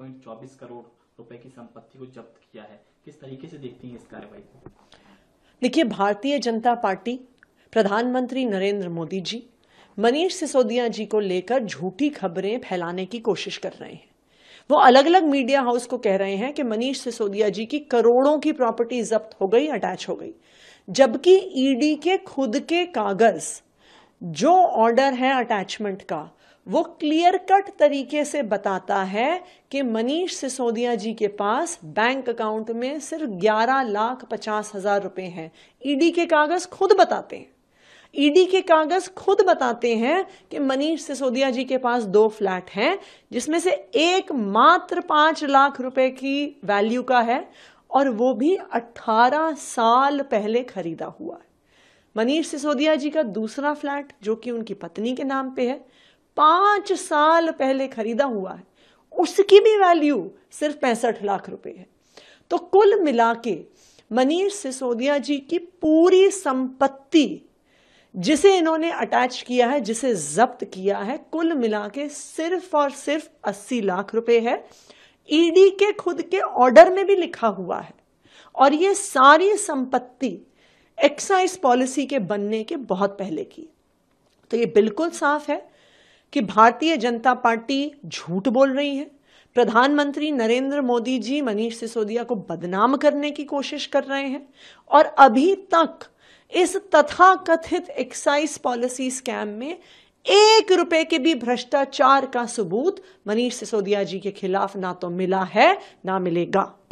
1.24 करोड़ रुपए की संपत्ति को जब्त किया है किस तरीके से देखती हैं इस कार्रवाई को देखिए भारतीय जनता पार्टी प्रधानमंत्री नरेंद्र मोदी जी मनीष सिसोदिया जी को लेकर झूठी खबरें फैलाने की कोशिश कर रहे हैं वो अलग अलग मीडिया हाउस को कह रहे हैं कि मनीष सिसोदिया जी की करोड़ों की प्रॉपर्टी जब्त हो गई अटैच हो गई जबकि ईडी के खुद के कागज जो ऑर्डर है अटैचमेंट का वो क्लियर कट तरीके से बताता है कि मनीष सिसोदिया जी के पास बैंक अकाउंट में सिर्फ ग्यारह लाख पचास हजार रुपए हैं ईडी e के कागज खुद बताते हैं ईडी e के कागज खुद बताते हैं कि मनीष सिसोदिया जी के पास दो फ्लैट हैं जिसमें से एक मात्र पांच लाख रुपए की वैल्यू का है और वो भी 18 साल पहले खरीदा हुआ है मनीष सिसोदिया जी का दूसरा फ्लैट जो कि उनकी पत्नी के नाम पे है पांच साल पहले खरीदा हुआ है उसकी भी वैल्यू सिर्फ पैंसठ लाख रुपए है तो कुल मिला के मनीष सिसोदिया जी की पूरी संपत्ति जिसे इन्होंने अटैच किया है जिसे जब्त किया है कुल मिला के सिर्फ और सिर्फ अस्सी लाख रुपए है ईडी e के खुद के ऑर्डर में भी लिखा हुआ है और ये सारी संपत्ति एक्साइज पॉलिसी के बनने के बहुत पहले की तो ये बिल्कुल साफ है कि भारतीय जनता पार्टी झूठ बोल रही है प्रधानमंत्री नरेंद्र मोदी जी मनीष सिसोदिया को बदनाम करने की कोशिश कर रहे हैं और अभी तक इस तथाकथित एक्साइज पॉलिसी स्कैम में एक रुपए के भी भ्रष्टाचार का सबूत मनीष सिसोदिया जी के खिलाफ ना तो मिला है ना मिलेगा